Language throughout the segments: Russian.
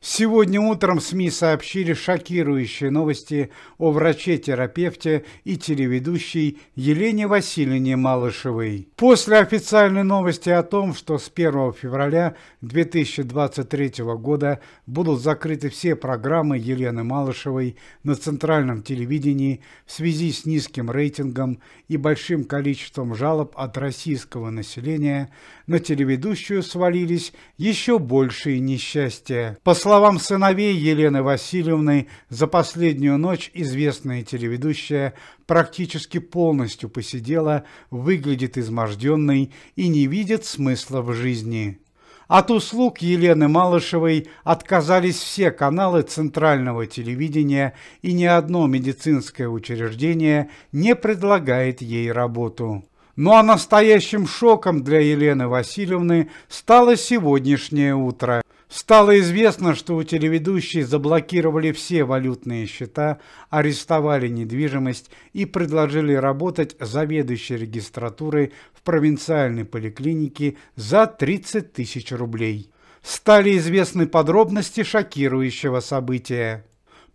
Сегодня утром СМИ сообщили шокирующие новости о враче-терапевте и телеведущей Елене Васильевне Малышевой. После официальной новости о том, что с 1 февраля 2023 года будут закрыты все программы Елены Малышевой на центральном телевидении в связи с низким рейтингом и большим количеством жалоб от российского населения, на телеведущую свалились еще большие несчастья. По словам сыновей Елены Васильевны, за последнюю ночь известная телеведущая практически полностью посидела, выглядит изможденной и не видит смысла в жизни. От услуг Елены Малышевой отказались все каналы центрального телевидения, и ни одно медицинское учреждение не предлагает ей работу. Ну а настоящим шоком для Елены Васильевны стало сегодняшнее утро. Стало известно, что у телеведущей заблокировали все валютные счета, арестовали недвижимость и предложили работать заведующей регистратурой в провинциальной поликлинике за 30 тысяч рублей. Стали известны подробности шокирующего события.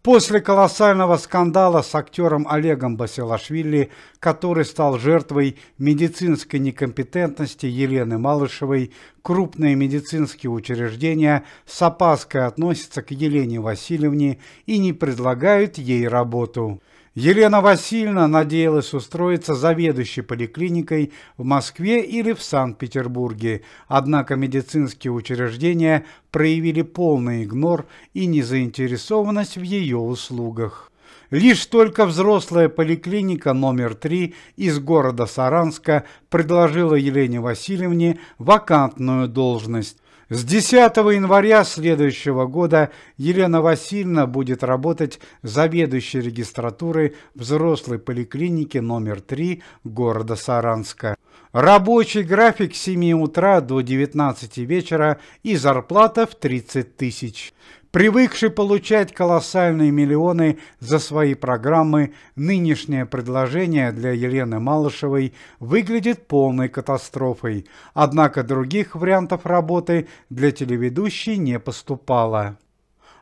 После колоссального скандала с актером Олегом Басилашвили, который стал жертвой медицинской некомпетентности Елены Малышевой, крупные медицинские учреждения с опаской относятся к Елене Васильевне и не предлагают ей работу. Елена Васильевна надеялась устроиться заведующей поликлиникой в Москве или в Санкт-Петербурге, однако медицинские учреждения проявили полный игнор и незаинтересованность в ее услугах. Лишь только взрослая поликлиника номер 3 из города Саранска предложила Елене Васильевне вакантную должность, с 10 января следующего года Елена Васильевна будет работать заведующей регистратурой взрослой поликлиники номер 3 города Саранска. Рабочий график с 7 утра до 19 вечера и зарплата в 30 тысяч. Привыкший получать колоссальные миллионы за свои программы, нынешнее предложение для Елены Малышевой выглядит полной катастрофой, однако других вариантов работы для телеведущей не поступало.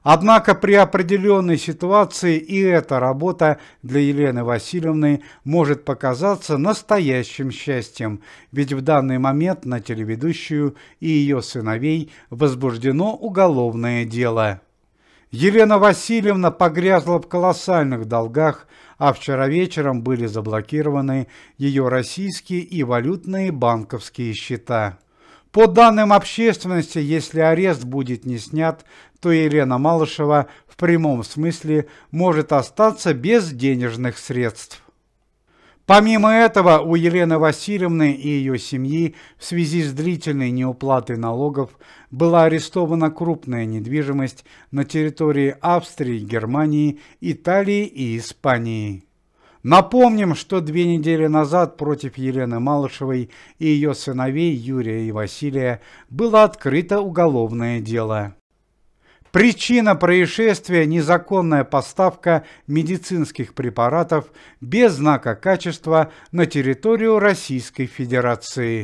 Однако при определенной ситуации и эта работа для Елены Васильевны может показаться настоящим счастьем, ведь в данный момент на телеведущую и ее сыновей возбуждено уголовное дело. Елена Васильевна погрязла в колоссальных долгах, а вчера вечером были заблокированы ее российские и валютные банковские счета. По данным общественности, если арест будет не снят, то Елена Малышева в прямом смысле может остаться без денежных средств. Помимо этого, у Елены Васильевны и ее семьи в связи с длительной неуплатой налогов была арестована крупная недвижимость на территории Австрии, Германии, Италии и Испании. Напомним, что две недели назад против Елены Малышевой и ее сыновей Юрия и Василия было открыто уголовное дело. Причина происшествия – незаконная поставка медицинских препаратов без знака качества на территорию Российской Федерации.